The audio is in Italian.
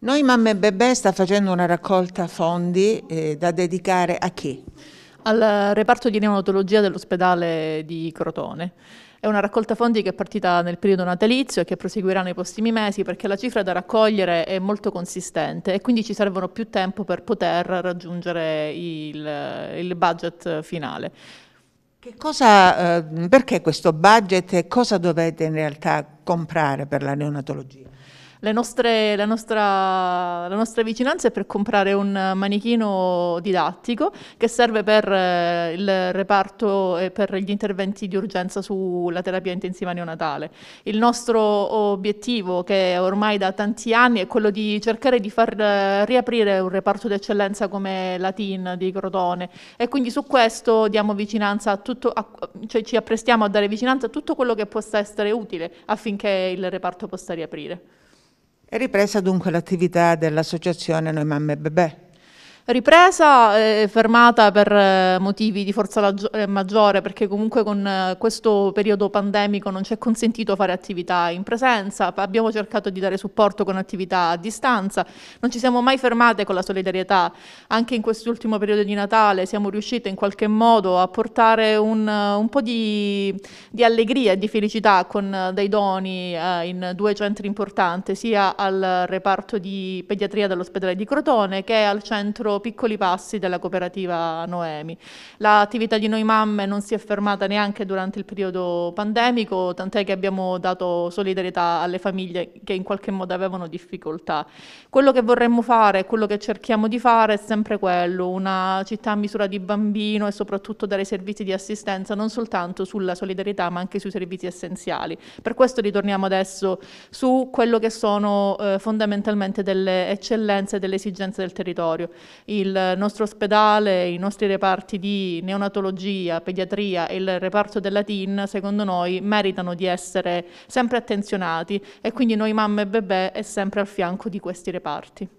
Noi Mamme e Bebè sta facendo una raccolta fondi eh, da dedicare a chi? Al reparto di neonatologia dell'ospedale di Crotone. È una raccolta fondi che è partita nel periodo natalizio e che proseguirà nei prossimi mesi perché la cifra da raccogliere è molto consistente e quindi ci servono più tempo per poter raggiungere il, il budget finale. Cosa, eh, perché questo budget e cosa dovete in realtà comprare per la neonatologia? nostre, la, nostra, la, nostra, vicinanza è per comprare un manichino didattico che serve per eh, il reparto e per gli interventi di urgenza sulla terapia intensiva neonatale. Il nostro obiettivo, che ormai da tanti anni, è quello di cercare di far eh, riaprire un reparto d'eccellenza come la TIN di Crotone e quindi su questo diamo vicinanza a tutto, a, cioè ci apprestiamo a dare vicinanza a tutto quello che possa essere utile affinché il reparto possa riaprire. È ripresa dunque l'attività dell'associazione Noi Mamme e Bebè, Ripresa eh, fermata per eh, motivi di forza eh, maggiore perché comunque con eh, questo periodo pandemico non ci è consentito fare attività in presenza, abbiamo cercato di dare supporto con attività a distanza, non ci siamo mai fermate con la solidarietà, anche in quest'ultimo periodo di Natale siamo riuscite in qualche modo a portare un, un po' di, di, allegria e di felicità con dei doni in due centri importanti, sia al reparto di pediatria dell'ospedale di Crotone che al centro piccoli passi della cooperativa Noemi. L'attività di Noi Mamme non si è fermata neanche durante il periodo pandemico, tant'è che abbiamo dato solidarietà alle famiglie che in qualche modo avevano difficoltà. Quello che vorremmo fare, quello che cerchiamo di fare è sempre quello, una città a misura di bambino e soprattutto dare servizi di assistenza non soltanto sulla solidarietà ma anche sui servizi essenziali. Per questo ritorniamo adesso su quello che sono eh, fondamentalmente delle eccellenze e delle esigenze del territorio il nostro ospedale, i nostri reparti di neonatologia, pediatria e il reparto della TIN, secondo noi, meritano di essere sempre attenzionati e quindi noi mamme e bebè è sempre al fianco di questi reparti.